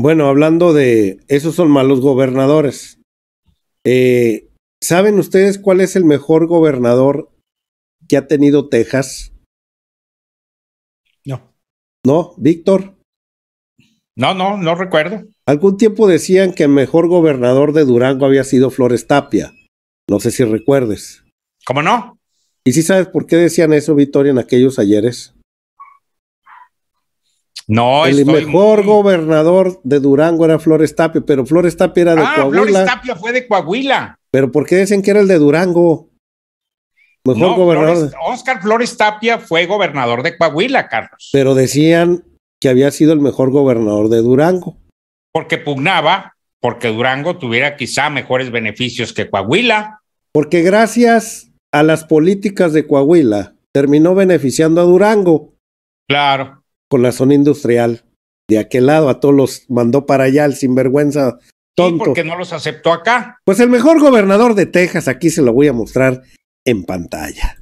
Bueno, hablando de esos son malos gobernadores. Eh, ¿Saben ustedes cuál es el mejor gobernador que ha tenido Texas? No. ¿No, Víctor? No, no, no recuerdo. Algún tiempo decían que el mejor gobernador de Durango había sido Flores Tapia. No sé si recuerdes. ¿Cómo no? ¿Y si sabes por qué decían eso, Víctor, en aquellos ayeres? No, El mejor gobernador de Durango era Flores Tapia, pero Flores Tapia era de ah, Coahuila. Flores Tapia fue de Coahuila. Pero ¿por qué dicen que era el de Durango? Mejor gobernador. Oscar Flores Tapia fue gobernador de Coahuila, Carlos. Pero decían que había sido el mejor gobernador de Durango. Porque pugnaba porque Durango tuviera quizá mejores beneficios que Coahuila. Porque gracias a las políticas de Coahuila terminó beneficiando a Durango. Claro con la zona industrial de aquel lado, a todos los mandó para allá el sinvergüenza tonto. ¿Y qué no los aceptó acá? Pues el mejor gobernador de Texas, aquí se lo voy a mostrar en pantalla.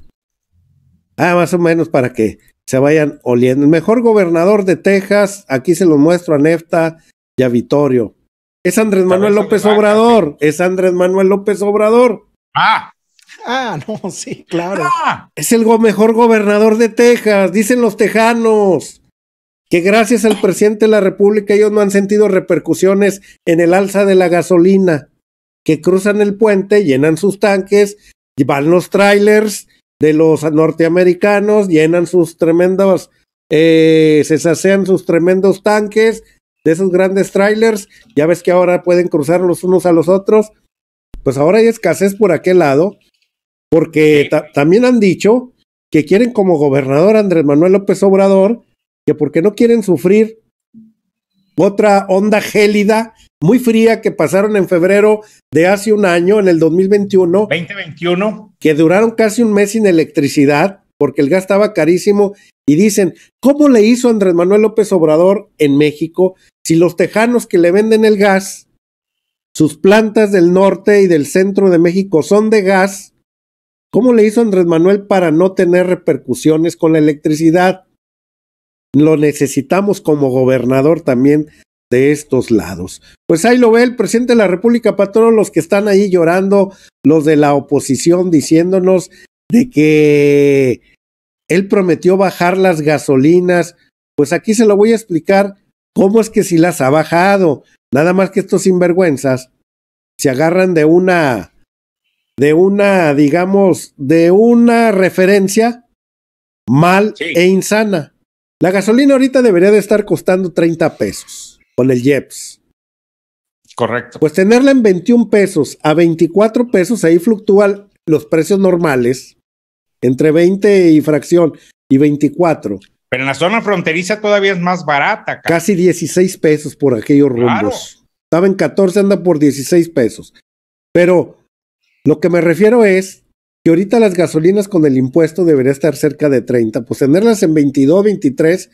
Ah, más o menos para que se vayan oliendo. El mejor gobernador de Texas, aquí se lo muestro a Nefta y a Vitorio. Es Andrés Manuel López Obrador. Es Andrés Manuel López Obrador. Ah. Ah, no, sí, claro. Ah. Es el mejor gobernador de Texas, dicen los tejanos que gracias al presidente de la República ellos no han sentido repercusiones en el alza de la gasolina, que cruzan el puente, llenan sus tanques, van los trailers de los norteamericanos, llenan sus tremendos, eh, se sacean sus tremendos tanques de esos grandes trailers, ya ves que ahora pueden cruzar los unos a los otros, pues ahora hay escasez por aquel lado, porque también han dicho que quieren como gobernador Andrés Manuel López Obrador, porque no quieren sufrir otra onda gélida, muy fría, que pasaron en febrero de hace un año, en el 2021. 2021. Que duraron casi un mes sin electricidad, porque el gas estaba carísimo. Y dicen, ¿cómo le hizo Andrés Manuel López Obrador en México si los tejanos que le venden el gas, sus plantas del norte y del centro de México son de gas? ¿Cómo le hizo Andrés Manuel para no tener repercusiones con la electricidad? Lo necesitamos como gobernador también de estos lados. Pues ahí lo ve el presidente de la República, patrón, los que están ahí llorando, los de la oposición diciéndonos de que él prometió bajar las gasolinas. Pues aquí se lo voy a explicar cómo es que si las ha bajado. Nada más que estos sinvergüenzas se agarran de una, de una, digamos, de una referencia mal e insana. La gasolina ahorita debería de estar costando 30 pesos con el Jeps. Correcto. Pues tenerla en 21 pesos a 24 pesos, ahí fluctúan los precios normales, entre 20 y fracción y 24. Pero en la zona fronteriza todavía es más barata. Casi 16 pesos por aquellos rumbos. Estaba en 14, anda por 16 pesos. Pero lo que me refiero es y ahorita las gasolinas con el impuesto debería estar cerca de 30, pues tenerlas en 22, 23,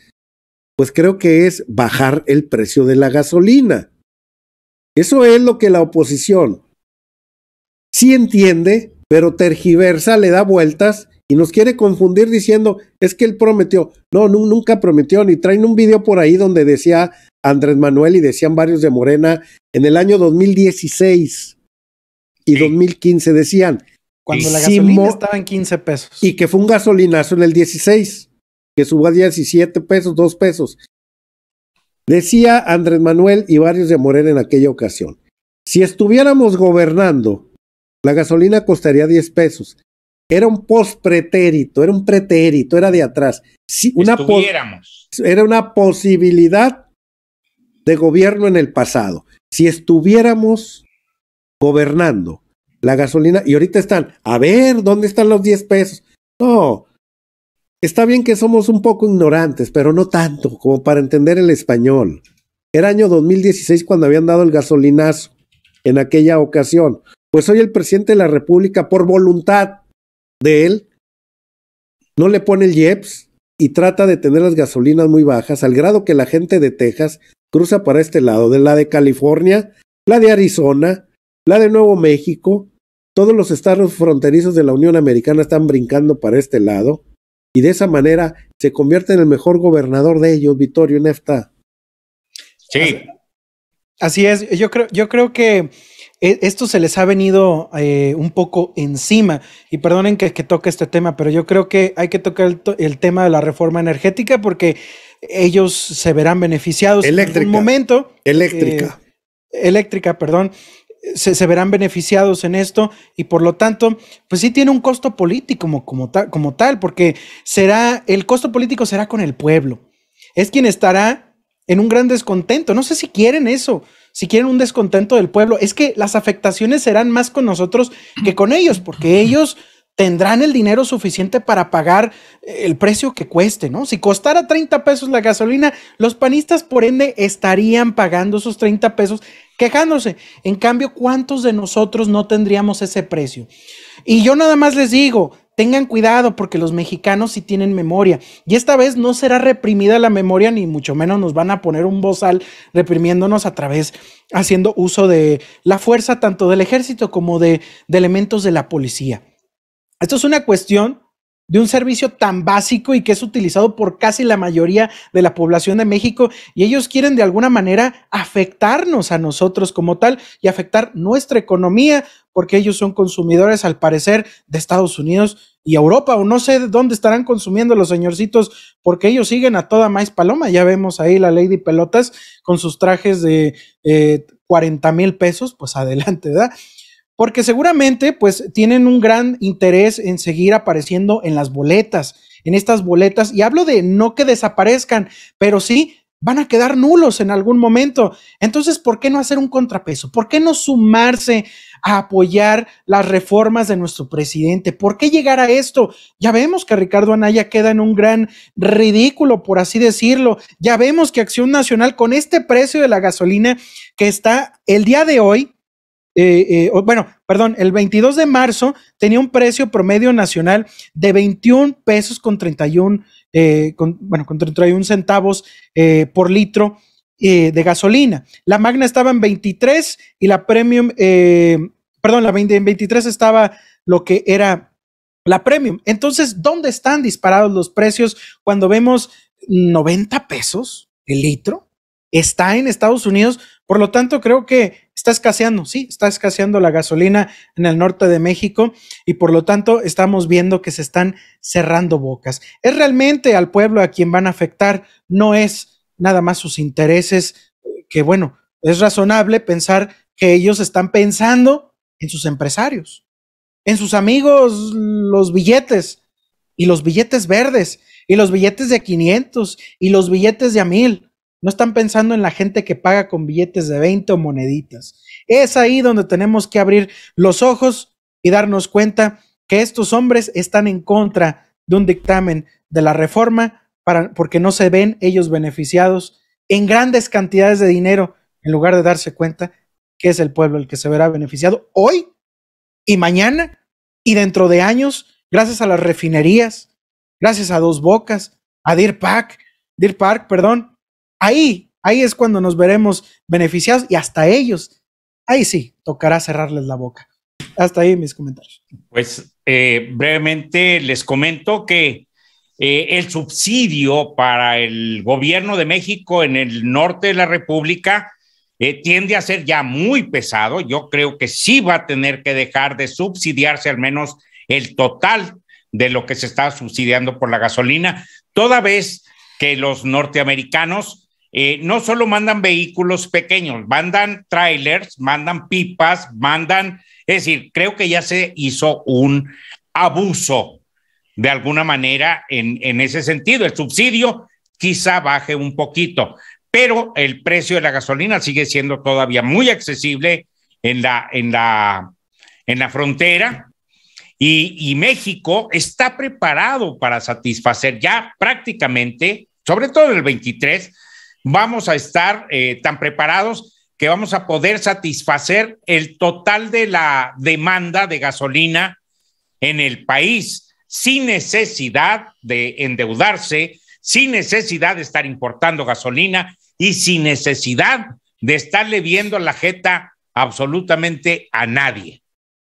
pues creo que es bajar el precio de la gasolina. Eso es lo que la oposición sí entiende, pero tergiversa, le da vueltas y nos quiere confundir diciendo, es que él prometió, no, no nunca prometió, ni traen un video por ahí donde decía Andrés Manuel y decían varios de Morena en el año 2016 y 2015, decían, cuando la gasolina estaba en 15 pesos. Y que fue un gasolinazo en el 16, que subió a 17 pesos, 2 pesos. Decía Andrés Manuel y varios de Morena en aquella ocasión, si estuviéramos gobernando, la gasolina costaría 10 pesos. Era un pretérito era un pretérito, era de atrás. Si una estuviéramos. Era una posibilidad de gobierno en el pasado. Si estuviéramos gobernando, la gasolina y ahorita están, a ver, ¿dónde están los 10 pesos? No, está bien que somos un poco ignorantes, pero no tanto como para entender el español. Era año 2016 cuando habían dado el gasolinazo en aquella ocasión. Pues hoy el presidente de la República, por voluntad de él, no le pone el IEPS y trata de tener las gasolinas muy bajas, al grado que la gente de Texas cruza para este lado, de la de California, la de Arizona, la de Nuevo México, todos los estados fronterizos de la Unión Americana están brincando para este lado y de esa manera se convierte en el mejor gobernador de ellos, Vittorio Nefta. Sí. Así es, yo creo, yo creo que eh, esto se les ha venido eh, un poco encima y perdonen que, que, toque este tema, pero yo creo que hay que tocar el, tema de la reforma energética porque ellos se verán beneficiados en un momento. Eléctrica. Eh, eléctrica, perdón se, verán beneficiados en esto y por lo tanto, pues sí tiene un costo político como, como tal, porque será, el costo político será con el pueblo. Es quien estará en un gran descontento. No sé si quieren eso, si quieren un descontento del pueblo. Es que las afectaciones serán más con nosotros que con ellos, porque ellos tendrán el dinero suficiente para pagar eh, el precio que cueste, ¿no? Si costara 30 pesos la gasolina, los panistas por ende estarían pagando esos 30 pesos quejándose. En cambio, ¿cuántos de nosotros no tendríamos ese precio? Y yo nada más les digo, tengan cuidado porque los mexicanos sí tienen memoria y esta vez no será reprimida la memoria ni mucho menos nos van a poner un bozal reprimiéndonos a través haciendo uso de la fuerza tanto del ejército como de, de elementos de la policía. Esto es una cuestión de un servicio tan básico y que es utilizado por casi la mayoría de la población de México y ellos quieren de alguna manera afectarnos a nosotros como tal y afectar nuestra economía porque ellos son consumidores al parecer de Estados Unidos y Europa o no sé de dónde estarán consumiendo los señorcitos porque ellos siguen a toda más paloma ya vemos ahí la Lady Pelotas con sus trajes de 40 eh, mil pesos pues adelante ¿verdad? porque seguramente pues tienen un gran interés en seguir apareciendo en las boletas, en estas boletas, y hablo de no que desaparezcan, pero sí van a quedar nulos en algún momento. Entonces, ¿por qué no hacer un contrapeso? ¿Por qué no sumarse a apoyar las reformas de nuestro presidente? ¿Por qué llegar a esto? Ya vemos que Ricardo Anaya queda en un gran ridículo, por así decirlo. Ya vemos que Acción Nacional con este precio de la gasolina que está el día de hoy, eh, eh bueno, perdón, el 22 de marzo tenía un precio promedio nacional de 21 pesos con 31, eh, bueno, con 31 centavos eh, por litro de gasolina. La Magna estaba en 23 y la Premium, perdón, la 20, en 23 estaba lo que era la Premium. Entonces, ¿dónde están disparados los precios cuando vemos 90 pesos el litro? Está en Estados Unidos, por lo tanto creo que está escaseando, sí, está escaseando la gasolina en el norte de México y por lo tanto estamos viendo que se están cerrando bocas. Es realmente al pueblo a quien van a afectar, no es nada más sus intereses, eh, que bueno, es razonable pensar que ellos están pensando en sus empresarios, en sus amigos, los billetes y los billetes verdes y los billetes de 500 y los billetes de a 1000 no están pensando en la gente que paga con billetes de 20 o moneditas. Es ahí donde tenemos que abrir los ojos y darnos cuenta que estos hombres están en contra de un dictamen de la reforma para, porque no se ven ellos beneficiados en grandes cantidades de dinero en lugar de darse cuenta que es el pueblo el que se verá beneficiado hoy y mañana y dentro de años gracias a las refinerías, gracias a Dos Bocas, a Deer Park, Deer Park, perdón, Ahí, ahí es cuando nos veremos beneficiados y hasta ellos. Ahí sí, tocará cerrarles la boca. Hasta ahí mis comentarios. Pues eh, brevemente les comento que eh, el subsidio para el gobierno de México en el norte de la República eh, tiende a ser ya muy pesado. Yo creo que sí va a tener que dejar de subsidiarse al menos el total de lo que se está subsidiando por la gasolina, toda vez que los norteamericanos eh, no solo mandan vehículos pequeños, mandan trailers, mandan pipas, mandan, es decir, creo que ya se hizo un abuso de alguna manera en, ese sentido. El subsidio quizá baje un poquito, pero el precio de la gasolina sigue siendo todavía muy accesible en la, en la, en la frontera. Y, y, México está preparado para satisfacer ya prácticamente, sobre todo en el 23, vamos a estar eh, tan preparados que vamos a poder satisfacer el total de la demanda de gasolina en el país sin necesidad de endeudarse, sin necesidad de estar importando gasolina y sin necesidad de estarle viendo la jeta absolutamente a nadie.